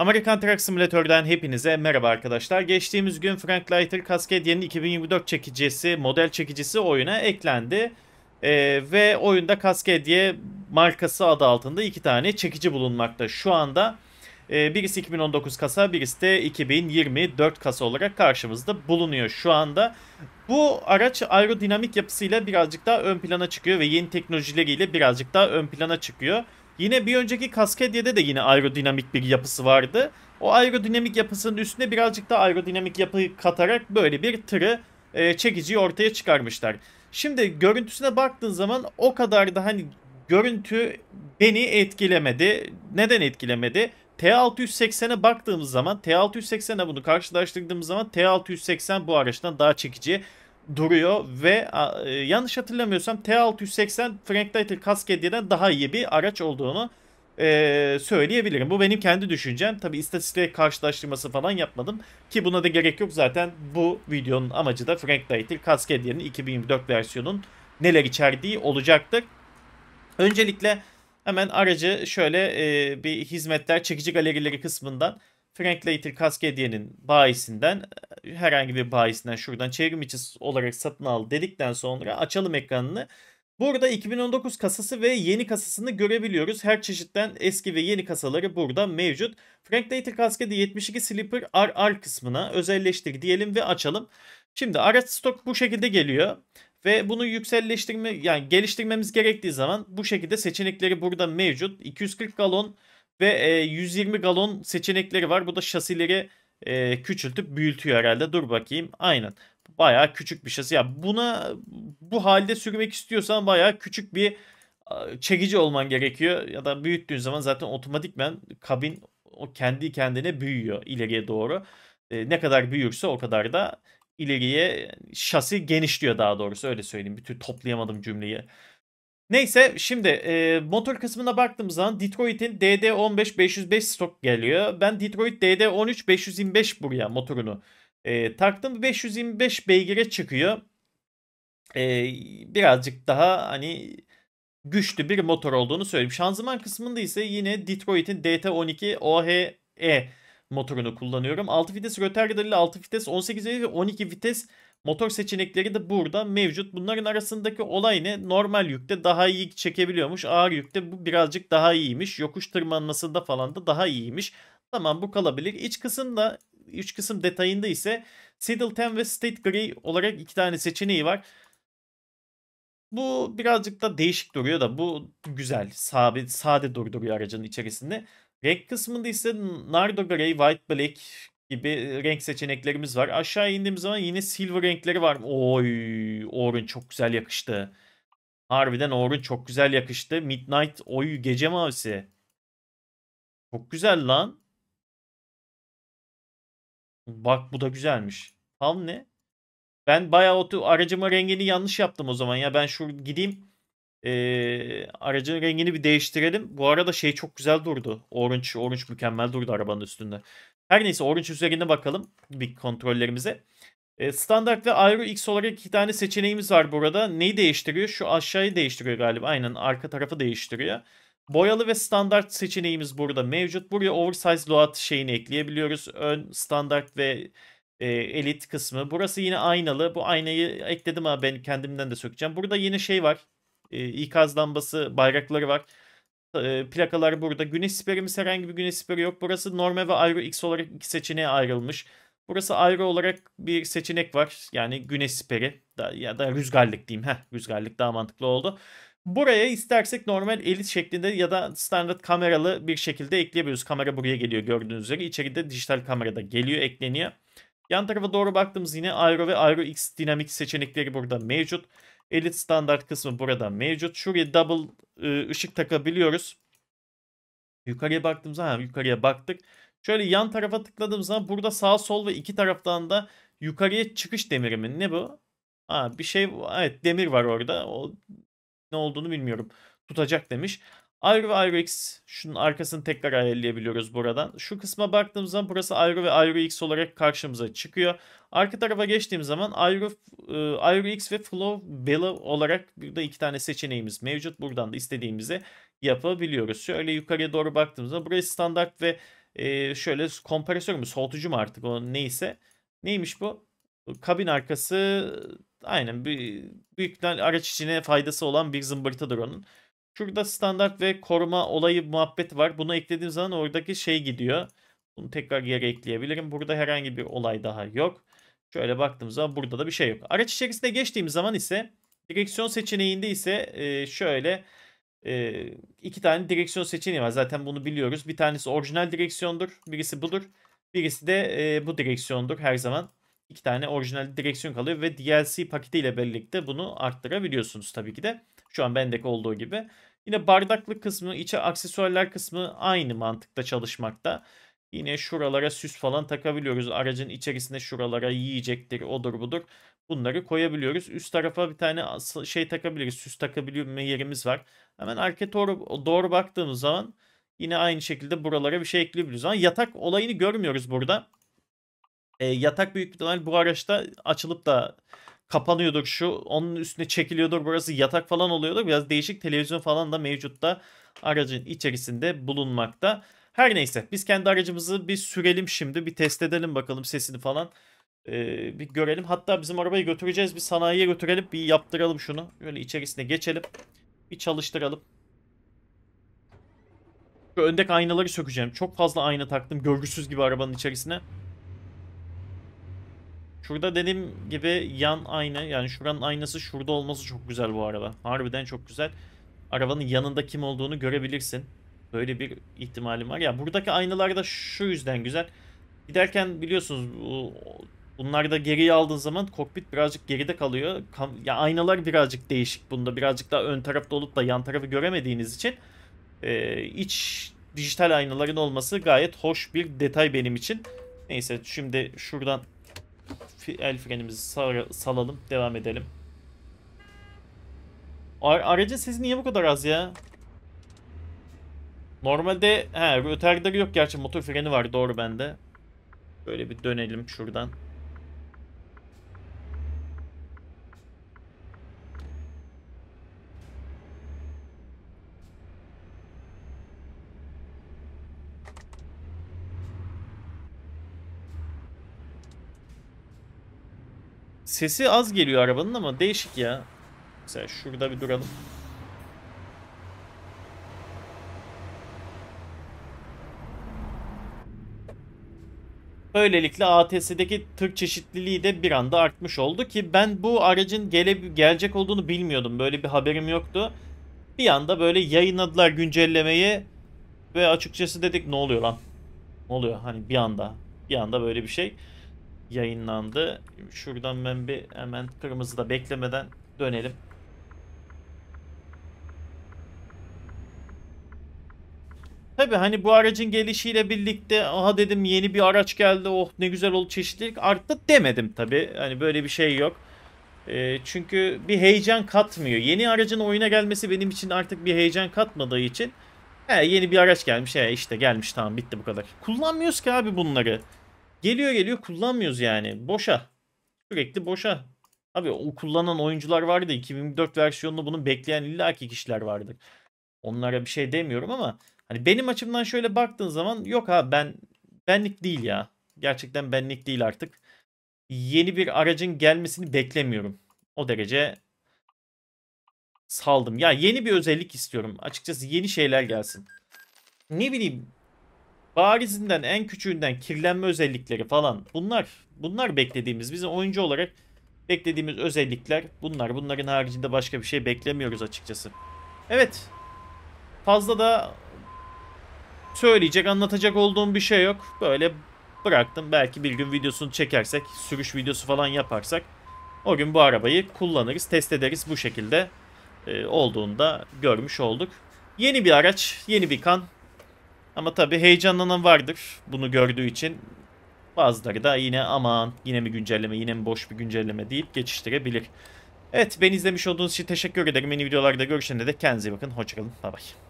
Amerikan Truck Simulator'dan hepinize merhaba arkadaşlar. Geçtiğimiz gün Frank Lighter Cascadia'nın 2024 çekicisi, model çekicisi oyuna eklendi. Ee, ve oyunda Cascadia markası adı altında iki tane çekici bulunmakta. Şu anda e, birisi 2019 kasa, birisi de 2024 kasa olarak karşımızda bulunuyor şu anda. Bu araç aerodinamik yapısıyla birazcık daha ön plana çıkıyor ve yeni teknolojileriyle birazcık daha ön plana çıkıyor. Yine bir önceki Kaskadia'da de yine aerodinamik bir yapısı vardı. O aerodinamik yapısının üstüne birazcık da aerodinamik yapı katarak böyle bir tırı e, çekiciyi ortaya çıkarmışlar. Şimdi görüntüsüne baktığın zaman o kadar da hani görüntü beni etkilemedi. Neden etkilemedi? T680'e baktığımız zaman T680'e bunu karşılaştırdığımız zaman T680 bu araçtan daha çekici duruyor ve e, yanlış hatırlamıyorsam T680 Frank Title Cascadia'dan daha iyi bir araç olduğunu e, söyleyebilirim. Bu benim kendi düşüncem. Tabi istatistik karşılaştırması falan yapmadım ki buna da gerek yok zaten bu videonun amacı da Frank Title Cascadia'nın 2024 versiyonun neler içerdiği olacaktır. Öncelikle hemen aracı şöyle e, bir hizmetler çekici galerileri kısmından Frank Leiter Cascadia'nın bayisinden herhangi bir bahisinden şuradan çevrim içi olarak satın al dedikten sonra açalım ekranını. Burada 2019 kasası ve yeni kasasını görebiliyoruz. Her çeşitten eski ve yeni kasaları burada mevcut. Frank Data kasketi 72 Slipper RR kısmına özelleştir diyelim ve açalım. Şimdi araç stok bu şekilde geliyor. Ve bunu yükselleştirme yani geliştirmemiz gerektiği zaman bu şekilde seçenekleri burada mevcut. 240 galon ve 120 e, galon seçenekleri var. Bu da şasileri e, küçültüp büyütüyor herhalde. Dur bakayım. Aynen. Bayağı küçük bir şasi. Şey. Ya buna bu halde sürmek istiyorsan bayağı küçük bir çekici olman gerekiyor. Ya da büyüttüğün zaman zaten otomatikmen kabin o kendi kendine büyüyor ileriye doğru. E, ne kadar büyürse o kadar da ileriye şasi genişliyor daha doğrusu öyle söyleyeyim. Bütün toplayamadım cümleyi. Neyse şimdi e, motor kısmına baktığımız zaman Detroit'in DD15505 stok geliyor. Ben Detroit DD13525 buraya motorunu e, taktım. 525 beygire çıkıyor. E, birazcık daha hani güçlü bir motor olduğunu söyleyeyim. Şanzıman kısmında ise yine Detroit'in DT12 OHE motorunu kullanıyorum. 6 vites röter ile 6 vites 18 ve 12 vites Motor seçenekleri de burada mevcut. Bunların arasındaki olay ne? Normal yükte daha iyi çekebiliyormuş. Ağır yükte bu birazcık daha iyiymiş. Yokuş tırmanmasında falan da daha iyiymiş. Tamam bu kalabilir. İç kısımda üç kısım detayında ise saddle Siddleton ve State Grey olarak iki tane seçeneği var. Bu birazcık da değişik duruyor da bu güzel. Sabit, sade durduruyor aracın içerisinde. Renk kısmında ise Nardo Grey, White Black, gibi e, renk seçeneklerimiz var. Aşağı indiğim zaman yine silver renkleri var. Oy, Orun çok güzel yakıştı. Harbiden Orun çok güzel yakıştı. Midnight oy gece mavisi. Çok güzel lan. Bak bu da güzelmiş. Tam ne? Ben bayağı otu aracımın rengini yanlış yaptım o zaman ya. Ben şu gideyim. Ee, aracın rengini bir değiştirelim. Bu arada şey çok güzel durdu. Orange, orange mükemmel durdu arabanın üstünde. Her neyse Orange üzerinde bakalım bir kontrollerimize. E, standart ve Aero X olarak iki tane seçeneğimiz var burada. Neyi değiştiriyor? Şu aşağıyı değiştiriyor galiba. Aynen arka tarafı değiştiriyor. Boyalı ve standart seçeneğimiz burada mevcut. Buraya oversize load şeyini ekleyebiliyoruz. Ön standart ve e, elit kısmı. Burası yine aynalı. Bu aynayı ekledim ama ben kendimden de sökeceğim. Burada yine şey var. E, ikaz lambası bayrakları var. Ee, plakalar burada. Güneş siperimiz herhangi bir güneş siperi yok. Burası Norme ve Aero X olarak iki seçeneğe ayrılmış. Burası ayrı olarak bir seçenek var. Yani güneş siperi ya da rüzgarlık diyeyim. Heh, rüzgarlık daha mantıklı oldu. Buraya istersek normal elit şeklinde ya da standart kameralı bir şekilde ekleyebiliyoruz. Kamera buraya geliyor gördüğünüz üzere. İçeride dijital kamera da geliyor, ekleniyor. Yan tarafa doğru baktığımız yine Aero ve Aero X dinamik seçenekleri burada mevcut. Elit standart kısmı burada mevcut. Şuraya double e, ışık takabiliyoruz. Yukarıya baktığımızda ha, yukarıya baktık. Şöyle yan tarafa tıkladığım zaman burada sağ sol ve iki taraftan da yukarıya çıkış demiri mi? Ne bu? Ha, bir şey evet demir var orada. O ne olduğunu bilmiyorum. Tutacak demiş. Aero ve Aero X şunun arkasını tekrar ayarlayabiliyoruz buradan. Şu kısma baktığımız zaman burası Aero ve Aero X olarak karşımıza çıkıyor. Arka tarafa geçtiğim zaman Aero, e, Aero X ve Flow Below olarak burada iki tane seçeneğimiz mevcut. Buradan da istediğimizi yapabiliyoruz. Şöyle yukarıya doğru baktığımızda burası standart ve e, şöyle kompresör mü soğutucu mu artık o neyse. Neymiş bu? Kabin arkası aynen büyük, büyük araç içine faydası olan bir zımbırtıdır onun. Şurada standart ve koruma olayı muhabbet var. Bunu eklediğim zaman oradaki şey gidiyor. Bunu tekrar geri ekleyebilirim. Burada herhangi bir olay daha yok. Şöyle baktığım zaman burada da bir şey yok. Araç içerisine geçtiğim zaman ise direksiyon seçeneğinde ise e, şöyle e, iki tane direksiyon seçeneği var. Zaten bunu biliyoruz. Bir tanesi orijinal direksiyondur. Birisi budur. Birisi de e, bu direksiyondur her zaman. iki tane orijinal direksiyon kalıyor ve DLC paketiyle birlikte bunu arttırabiliyorsunuz tabii ki de. Şu an bendeki olduğu gibi. Yine bardaklık kısmı, içe aksesuarlar kısmı aynı mantıkta çalışmakta. Yine şuralara süs falan takabiliyoruz. Aracın içerisinde şuralara yiyecektir, odur budur. Bunları koyabiliyoruz. Üst tarafa bir tane şey takabiliriz. Süs takabilme yerimiz var. Hemen arka doğru, doğru baktığımız zaman yine aynı şekilde buralara bir şey ekleyebiliyoruz. Ama yatak olayını görmüyoruz burada. E, yatak büyük bir ihtimal bu araçta açılıp da Kapanıyorduk şu onun üstüne çekiliyordur burası yatak falan oluyordu. Biraz değişik televizyon falan da mevcut da aracın içerisinde bulunmakta. Her neyse biz kendi aracımızı bir sürelim şimdi bir test edelim bakalım sesini falan ee, bir görelim. Hatta bizim arabayı götüreceğiz bir sanayiye götürelim bir yaptıralım şunu. Böyle içerisine geçelim bir çalıştıralım. Şu öndeki aynaları sökeceğim. Çok fazla ayna taktım görgüsüz gibi arabanın içerisine. Şurada dediğim gibi yan ayna yani şuranın aynası şurada olması çok güzel bu arada. Harbiden çok güzel. Arabanın yanında kim olduğunu görebilirsin. Böyle bir ihtimalim var. Ya buradaki aynalar da şu yüzden güzel. Giderken biliyorsunuz bu Bunlar da geriye aldığın zaman kokpit birazcık geride kalıyor. Ya aynalar birazcık değişik bunda. Birazcık daha ön tarafta olup da yan tarafı göremediğiniz için e, iç dijital aynaların olması gayet hoş bir detay benim için. Neyse şimdi şuradan el frenimizi salalım. Devam edelim. Ar aracın sesi niye bu kadar az ya? Normalde he, röterleri yok gerçi motor freni var doğru bende. Böyle bir dönelim şuradan. Sesi az geliyor arabanın ama değişik ya. Mesela şurada bir duralım. Böylelikle ATS'deki tır çeşitliliği de bir anda artmış oldu ki ben bu aracın gele, gelecek olduğunu bilmiyordum. Böyle bir haberim yoktu. Bir anda böyle yayınladılar güncellemeyi ve açıkçası dedik ne oluyor lan? Ne oluyor? Hani bir anda bir anda böyle bir şey yayınlandı. Şuradan ben bir hemen kırmızıda beklemeden dönelim. Tabi hani bu aracın gelişiyle birlikte aha dedim yeni bir araç geldi oh ne güzel oldu çeşitlilik arttı demedim tabi hani böyle bir şey yok. E, çünkü bir heyecan katmıyor. Yeni aracın oyuna gelmesi benim için artık bir heyecan katmadığı için he, yeni bir araç gelmiş he, işte gelmiş tamam bitti bu kadar. Kullanmıyoruz ki abi bunları. Geliyor geliyor kullanmıyoruz yani. Boşa. Sürekli boşa. Abi o kullanan oyuncular vardı. 2004 versiyonunu bunu bekleyen illaki kişiler vardır. Onlara bir şey demiyorum ama hani benim açımdan şöyle baktığın zaman yok ha ben benlik değil ya. Gerçekten benlik değil artık. Yeni bir aracın gelmesini beklemiyorum. O derece saldım. Ya yeni bir özellik istiyorum. Açıkçası yeni şeyler gelsin. Ne bileyim Barizinden en küçüğünden kirlenme özellikleri falan bunlar bunlar beklediğimiz bizim oyuncu olarak beklediğimiz özellikler bunlar. Bunların haricinde başka bir şey beklemiyoruz açıkçası. Evet fazla da söyleyecek anlatacak olduğum bir şey yok. Böyle bıraktım belki bir gün videosunu çekersek sürüş videosu falan yaparsak o gün bu arabayı kullanırız test ederiz bu şekilde e, olduğunda görmüş olduk. Yeni bir araç, yeni bir kan. Ama tabii heyecanlanan vardır bunu gördüğü için. Bazıları da yine aman yine mi güncelleme yine mi boş bir güncelleme deyip geçiştirebilir. Evet beni izlemiş olduğunuz için teşekkür ederim. Yeni videolarda görüşene de kendinize iyi bakın. Hoşçakalın. Bay bay.